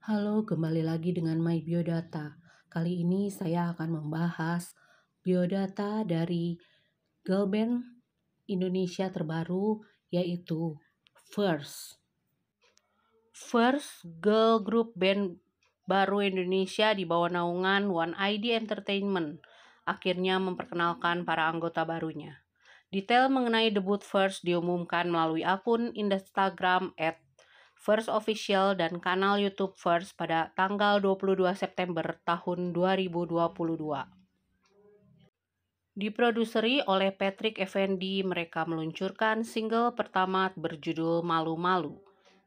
Halo, kembali lagi dengan My Biodata. Kali ini saya akan membahas biodata dari girl band Indonesia terbaru yaitu First. First girl group band baru Indonesia di bawah naungan One ID Entertainment akhirnya memperkenalkan para anggota barunya. Detail mengenai debut First diumumkan melalui akun Instagram at First Official dan kanal YouTube First pada tanggal 22 September tahun 2022. Diproduseri oleh Patrick Effendi, mereka meluncurkan single pertama berjudul Malu-Malu.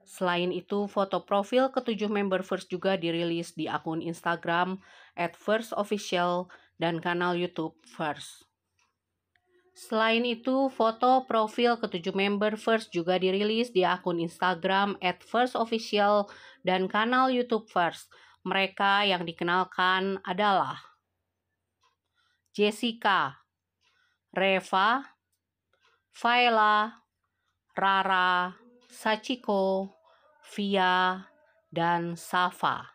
Selain itu, foto profil ketujuh member First juga dirilis di akun Instagram at First Official dan kanal YouTube First. Selain itu, foto profil ketujuh member First juga dirilis di akun Instagram at First Official dan kanal YouTube First. Mereka yang dikenalkan adalah Jessica, Reva, Faela, Rara, Sachiko, Via, dan Safa.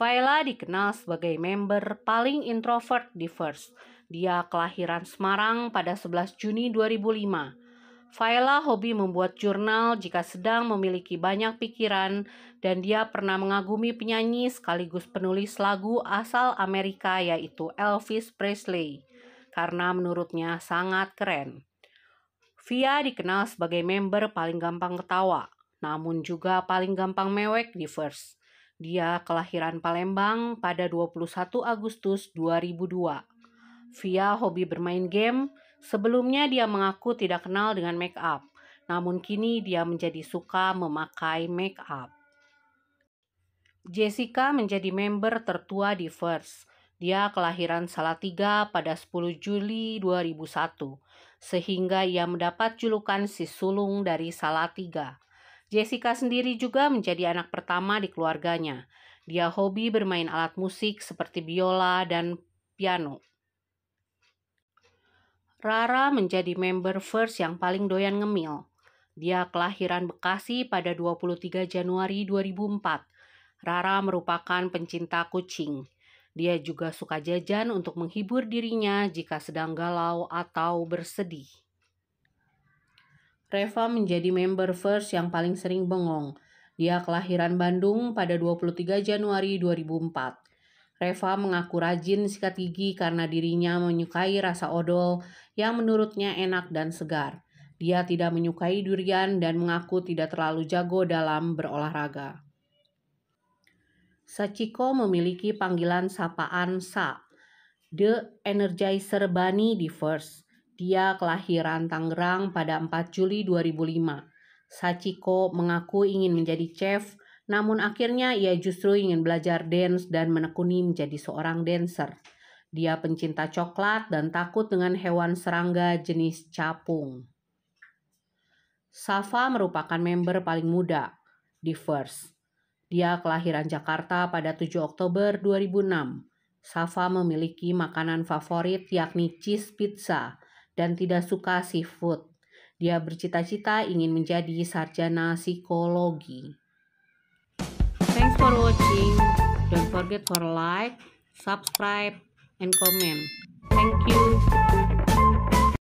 Fayla dikenal sebagai member paling introvert di First. Dia kelahiran Semarang pada 11 Juni 2005. Fayla hobi membuat jurnal jika sedang memiliki banyak pikiran dan dia pernah mengagumi penyanyi sekaligus penulis lagu asal Amerika yaitu Elvis Presley karena menurutnya sangat keren. Via dikenal sebagai member paling gampang ketawa, namun juga paling gampang mewek di First. Dia kelahiran Palembang pada 21 Agustus 2002. Via hobi bermain game, sebelumnya dia mengaku tidak kenal dengan make up, namun kini dia menjadi suka memakai make up. Jessica menjadi member tertua di First. Dia kelahiran Salatiga pada 10 Juli 2001, sehingga ia mendapat julukan si sulung dari Salatiga. Jessica sendiri juga menjadi anak pertama di keluarganya. Dia hobi bermain alat musik seperti biola dan piano. Rara menjadi member First yang paling doyan ngemil. Dia kelahiran Bekasi pada 23 Januari 2004. Rara merupakan pencinta kucing. Dia juga suka jajan untuk menghibur dirinya jika sedang galau atau bersedih. Reva menjadi member first yang paling sering bengong. Dia kelahiran Bandung pada 23 Januari 2004. Reva mengaku rajin sikat gigi karena dirinya menyukai rasa odol yang menurutnya enak dan segar. Dia tidak menyukai durian dan mengaku tidak terlalu jago dalam berolahraga. Sachiko memiliki panggilan sapaan Sa, The Energizer Bunny di First. Dia kelahiran Tangerang pada 4 Juli 2005. Sachiko mengaku ingin menjadi chef, namun akhirnya ia justru ingin belajar dance dan menekuni menjadi seorang dancer. Dia pencinta coklat dan takut dengan hewan serangga jenis capung. Safa merupakan member paling muda di First. Dia kelahiran Jakarta pada 7 Oktober 2006. Safa memiliki makanan favorit yakni cheese pizza dan tidak suka seafood. Dia bercita-cita ingin menjadi sarjana psikologi. Thanks for watching. Don't forget for like, subscribe, and comment. Thank you.